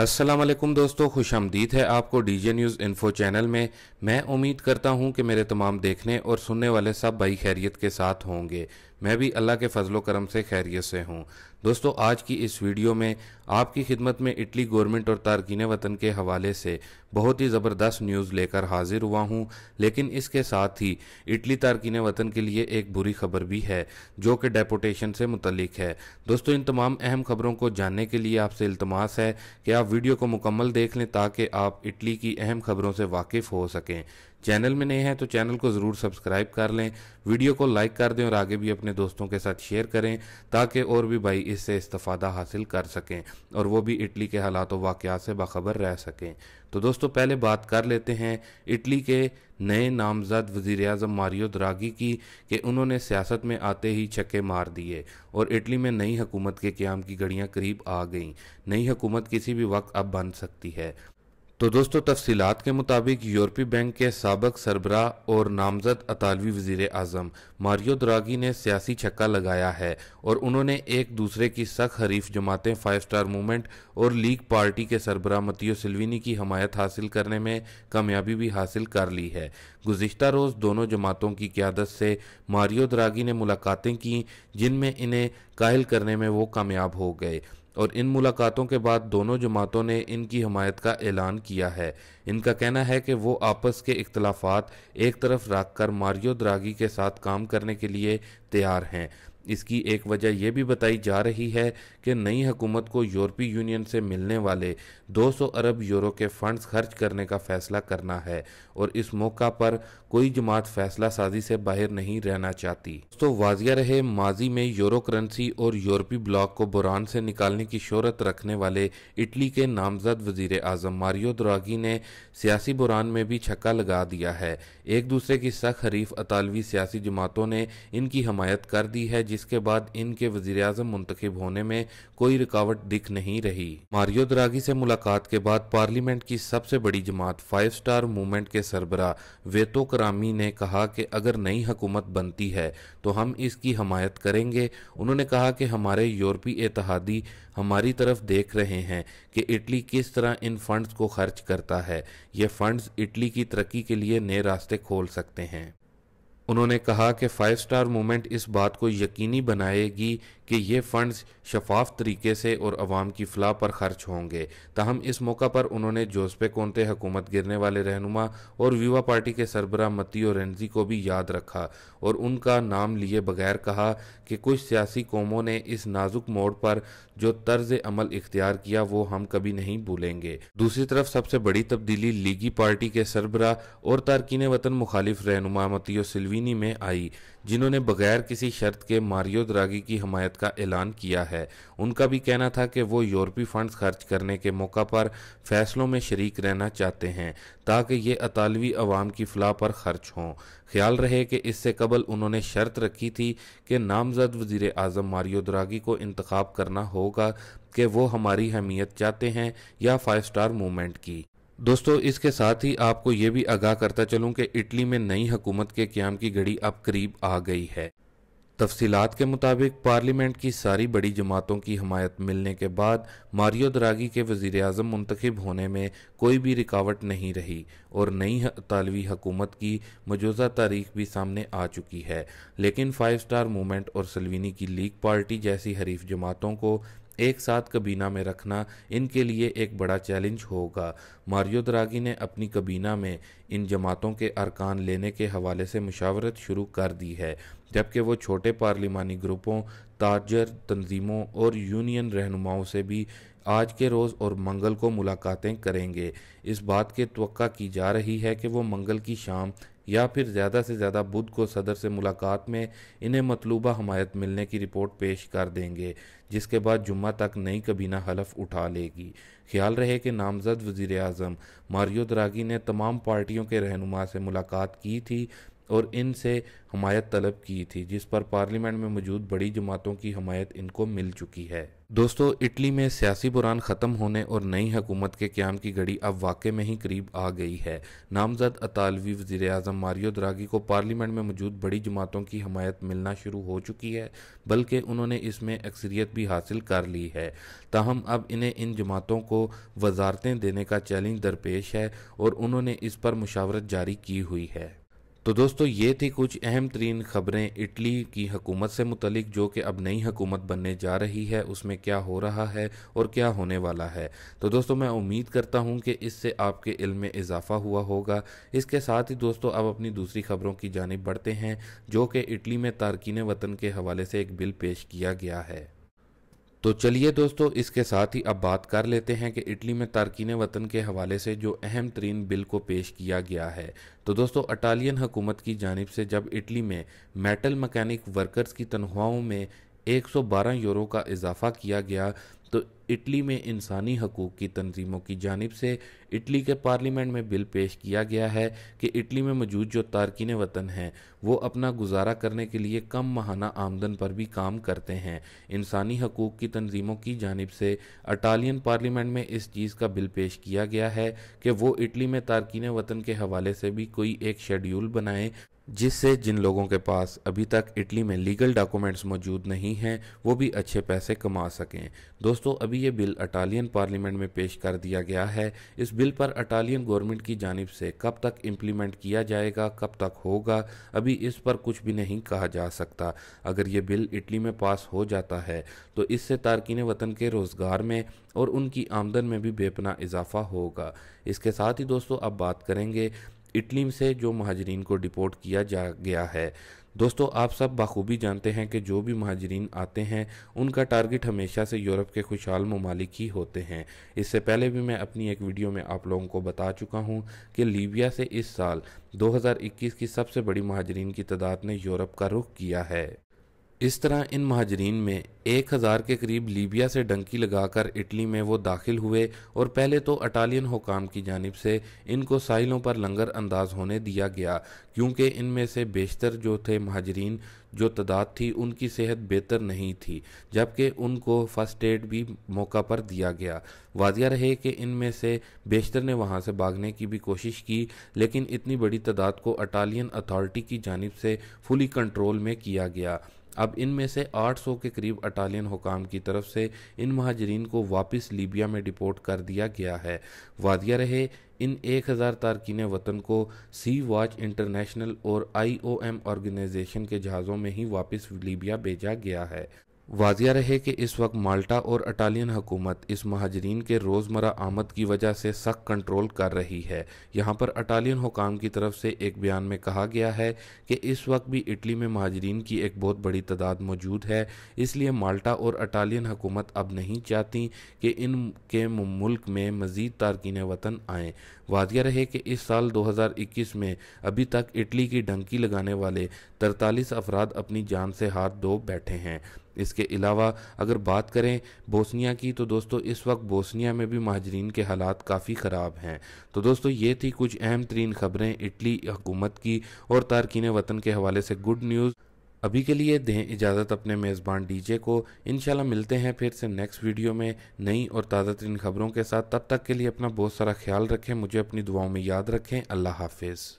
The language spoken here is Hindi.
असलम दोस्तों खुश आमदीद है आपको D J news info channel में मैं उम्मीद करता हूँ कि मेरे तमाम देखने और सुनने वाले सब भाई खैरियत के साथ होंगे मैं भी अल्लाह के फजलो से खैरियत से हूँ दोस्तों आज की इस वीडियो में आपकी खिदमत में इटली गवर्नमेंट और तारकिन वतन के हवाले से बहुत ही ज़बरदस्त न्यूज़ लेकर हाजिर हुआ हूँ लेकिन इसके साथ ही इटली तारकिन वतन के लिए एक बुरी खबर भी है जो कि डेपोटेशन से मुतलिक है दोस्तों इन तमाम अहम खबरों को जानने के लिए आपसे इल्तमास है कि आप वीडियो को मुकम्मल देख लें ताकि आप इटली की अहम खबरों से वाकिफ़ हो सकें चैनल में नए हैं तो चैनल को ज़रूर सब्सक्राइब कर लें वीडियो को लाइक कर दें और आगे भी अपने दोस्तों के साथ शेयर करें ताकि और भी भाई इससे इस्तफ़ादा हासिल कर सकें और वो भी इटली के हालात वाक़ से बाखबर रह सकें तो दोस्तों पहले बात कर लेते हैं इटली के नए नामजद वज़ी अजम मारियो द्रागी की कि उन्होंने सियासत में आते ही छक्के मार दिए और इटली में नई हुकूमत के क्याम की घड़ियाँ करीब आ गईं नई हुकूमत किसी भी वक्त अब बन सकती है तो दोस्तों तफसीत के मुताबिक यूरोपी बैंक के सबक सरबरा और नामजद अतालवी वजीर अजम मारियो द्रागी ने सियासी छक्का लगाया है और उन्होंने एक दूसरे की सख हरीफ जमातें फाइव स्टार मूवमेंट और लीग पार्टी के सरबरा मतियो सिल्विनी की हमायत हासिल करने में कामयाबी भी हासिल कर ली है गुज्तर रोज़ दोनों जमातों की क्यादत से मारियो द्रागी ने मुलाकातें की जिनमें इन्हें कायल करने में वो कामयाब हो गए और इन मुलाकातों के बाद दोनों जमातों ने इनकी हमायत का ऐलान किया है इनका कहना है कि वो आपस के इख्तलाफात एक तरफ रख कर मारियो द्रागी के साथ काम करने के लिए तैयार हैं इसकी एक वजह यह भी बताई जा रही है कि नई हुकूमत को यूरोपीय यूनियन से मिलने वाले 200 अरब यूरो के फंड्स खर्च करने का फैसला करना है और इस मौका पर कोई जमात फैसला साजी से बाहर नहीं रहना चाहती तो वाजिया रहे माजी में यूरो करेंसी और यूरोपीय ब्लॉक को बुरान से निकालने की शहरत रखने वाले इटली के नामजद वजीर अजम मारियो द्रागी ने सियासी बुरान में भी छक्का लगा दिया है एक दूसरे की सख हरीफ अतालवी सियासी जमातों ने इनकी हमायत कर दी है जिसके बाद इनके वजीर अजम मुंतब होने में कोई रुकावट दिख नहीं रही मारियो द्रागी से मुलाकात के बाद पार्लियामेंट की सबसे बड़ी जमात फाइव स्टार मूवमेंट के सरबरा वेतो करामी ने कहा कि अगर नई हुकूमत बनती है तो हम इसकी हमायत करेंगे उन्होंने कहा कि हमारे यूरोपीय इतिहादी हमारी तरफ देख रहे हैं कि इटली किस तरह इन फंड्स को खर्च करता है ये फंड्स इटली की तरक्की के लिए नए रास्ते खोल सकते हैं उन्होंने कहा कि फाइव स्टार मूवमेंट इस बात को यकीनी बनाएगी कि ये फ़ंड्स शफाफ तरीके से और अवाम की फलाह पर खर्च होंगे तहम इस मौका पर उन्होंने जोसपे कोनते हुकूमत गिरने वाले रहनुमा और वीवा पार्टी के सरबरा मती और रेंजी को भी याद रखा और उनका नाम लिए बगैर कहा कि कुछ सियासी कौमों ने इस नाजुक मोड़ पर जो तर्ज अमल इख्तियार किया वो हम कभी नहीं भूलेंगे दूसरी तरफ सबसे बड़ी तब्दीली लीगी पार्टी के सरबरा और तारकिन वतन मुखालिफ रहनुमा मतियो सिल्वीनी में आई जिन्होंने बगैर किसी शर्त के मारियो द्रागी की हमायत का ऐलान किया है उनका भी कहना था कि वो यूरोपी फंड्स खर्च करने के मौका पर फैसलों में शरीक रहना चाहते हैं ताकि ये अतालवी अवाम की फलाह पर खर्च हों ख्याल रहे कि इससे कबल उन्होंने शर्त रखी थी कि नामजद वजीर अजम मारियो द्रागी को इंतखब करना होगा कि वो हमारी अहमियत चाहते हैं या फाइव स्टार मूवमेंट की दोस्तों इसके साथ ही आपको ये भी आगाह करता चलूँ कि इटली में नई हुकूमत के क्याम की घड़ी अब करीब आ गई है तफसीलात के मुताबिक पार्लियामेंट की सारी बड़ी जमातों की हमायत मिलने के बाद मारियो द्रागी के वजीर अजम मुंतखब होने में कोई भी रिकावट नहीं रही और नई तालवी हकूमत की मौजूदा तारीख भी सामने आ चुकी है लेकिन फाइव स्टार मूवमेंट और सलवीनी की लीग पार्टी जैसी हरीफ जमातों को एक साथ कबीना में रखना इनके लिए एक बड़ा चैलेंज होगा मारियो दरागी ने अपनी कबीना में इन जमातों के अरकान लेने के हवाले से मुशावरत शुरू कर दी है जबकि वो छोटे पार्लिमानी ग्रुपों ताजर तंजीमों और यूनियन रहनुमाओं से भी आज के रोज़ और मंगल को मुलाकातें करेंगे इस बात की तो की जा रही है कि वो मंगल की शाम या फिर ज़्यादा से ज़्यादा बुध को सदर से मुलाकात में इन्हें मतलूबा हमायत मिलने की रिपोर्ट पेश कर देंगे जिसके बाद जुम्मा तक नई कबीना हलफ उठा लेगी ख्याल रहे कि नामजद वजीर अजम मारियो द्रागी ने तमाम पार्टियों के रहनुमा से मुलाकात की थी और इनसे हमायत तलब की थी जिस पर पार्लियामेंट में मौजूद बड़ी जमातों की हमायत इनको मिल चुकी है दोस्तों इटली में सियासी बुरान ख़त्म होने और नई हुकूमत के क्याम की घड़ी अब वाक़े में ही करीब आ गई है नामजद अतालवी वजीर अजम मारियो द्रागी को पार्लियामेंट में मौजूद बड़ी जमातों की हमायत मिलना शुरू हो चुकी है बल्कि उन्होंने इसमें अक्सरियत भी हासिल कर ली है ताहम अब इन्हें इन जमातों को वजारतें देने का चैलेंज दरपेश है और उन्होंने इस पर मुशावरत जारी की हुई है तो दोस्तों ये थी कुछ अहम तरीन खबरें इटली की हकूमत से मुतलिक जो कि अब नई हकूमत बनने जा रही है उसमें क्या हो रहा है और क्या होने वाला है तो दोस्तों मैं उम्मीद करता हूँ कि इससे आपके इल्म में इजाफा हुआ होगा इसके साथ ही दोस्तों अब अपनी दूसरी खबरों की जानब बढ़ते हैं जो कि इटली में तारकिन वतन के हवाले से एक बिल पेश किया गया है तो चलिए दोस्तों इसके साथ ही अब बात कर लेते हैं कि इटली में तारकिन वतन के हवाले से जो अहम तरीन बिल को पेश किया गया है तो दोस्तों अटालियन हुकूमत की जानब से जब इटली में मेटल मकैनिक वर्कर्स की तनख्वाहों में 112 यूरो का इजाफा किया गया तो इटली में इंसानी हकूक़ की तनजीमों की जानब से इटली के पार्लियामेंट में बिल पेश किया गया है कि इटली में मौजूद जो तारकिन वतन हैं वो अपना गुजारा करने के लिए कम माहाना आमदन पर भी काम करते हैं इंसानी हकूक़ की तनजीमों की जानब से अटालियन पार्लियामेंट में इस चीज़ का बिल पेश किया गया है कि वो इटली में तारकिन वतन के हवाले से भी कोई एक शेड्यूल बनाएँ जिससे जिन लोगों के पास अभी तक इटली में लीगल डॉक्यूमेंट्स मौजूद नहीं हैं वो भी अच्छे पैसे कमा सकें दोस्तों अभी ये बिल अटालियन पार्लियामेंट में पेश कर दिया गया है इस बिल पर अटालियन गवर्नमेंट की जानब से कब तक इम्प्लीमेंट किया जाएगा कब तक होगा अभी इस पर कुछ भी नहीं कहा जा सकता अगर ये बिल इटली में पास हो जाता है तो इससे तारकिन वतन के रोज़गार में और उनकी आमदन में भी बेपना इजाफा होगा इसके साथ ही दोस्तों अब बात करेंगे इटली से जो महाजरीन को डिपोर्ट किया जा गया है दोस्तों आप सब बखूबी जानते हैं कि जो भी महाजरीन आते हैं उनका टारगेट हमेशा से यूरोप के खुशहाल ममालिक ही होते हैं इससे पहले भी मैं अपनी एक वीडियो में आप लोगों को बता चुका हूं कि लीबिया से इस साल 2021 की सबसे बड़ी महाजरीन की तादाद ने यूरोप का रुख किया है इस तरह इन महाजरीन में एक हज़ार के करीब लीबिया से डंकी लगाकर इटली में वो दाखिल हुए और पहले तो अटालियन हुकाम की जानब से इनको साहिलों पर लंगर अंदाज होने दिया गया क्योंकि इनमें से बेशतर जो थे महाजरीन जो तादाद थी उनकी सेहत बेहतर नहीं थी जबकि उनको फर्स्ट एड भी मौका पर दिया गया वाजिया रहे कि इनमें से बेशतर ने वहाँ से भागने की भी कोशिश की लेकिन इतनी बड़ी तादाद को अटालियन अथॉरिटी की जानब से फुली कंट्रोल में किया गया अब इनमें से 800 के करीब अटालियन हुकाम की तरफ से इन महाजरीन को वापस लीबिया में डिपोर्ट कर दिया गया है वादिया रहे इन 1000 तारकिन वतन को सी वॉच इंटरनेशनल और आईओएम ऑर्गेनाइजेशन के जहाज़ों में ही वापस लीबिया भेजा गया है वाजिया रहे कि इस वक्त माल्टा और अटालियन हुकूमत इस महाजरीन के रोज़मर्रा आमद की वजह से सख्त कंट्रोल कर रही है यहाँ पर अटालियन हुकाम की तरफ से एक बयान में कहा गया है कि इस वक्त भी इटली में महाजरीन की एक बहुत बड़ी तादाद मौजूद है इसलिए माल्टा और अटालियन हुकूमत अब नहीं चाहती कि इन के मुल्क में मज़ीद तारकिन वतन आएँ वादिया रहे कि इस साल 2021 में अभी तक इटली की ढंकी लगाने वाले 43 अफराद अपनी जान से हाथ धो बैठे हैं इसके अलावा अगर बात करें बोस्निया की तो दोस्तों इस वक्त बोस्निया में भी महाजरीन के हालात काफ़ी ख़राब हैं तो दोस्तों ये थी कुछ अहम तरीन खबरें इटली हुकूमत की और तारकिन वतन के हवाले से गुड न्यूज़ अभी के लिए दें इजाज़त अपने मेज़बान डीजे को इनशाला मिलते हैं फिर से नेक्स्ट वीडियो में नई और ताज़ा तरीन खबरों के साथ तब तक के लिए अपना बहुत सारा ख्याल रखें मुझे अपनी दुआओं में याद रखें अल्लाह हाफिज़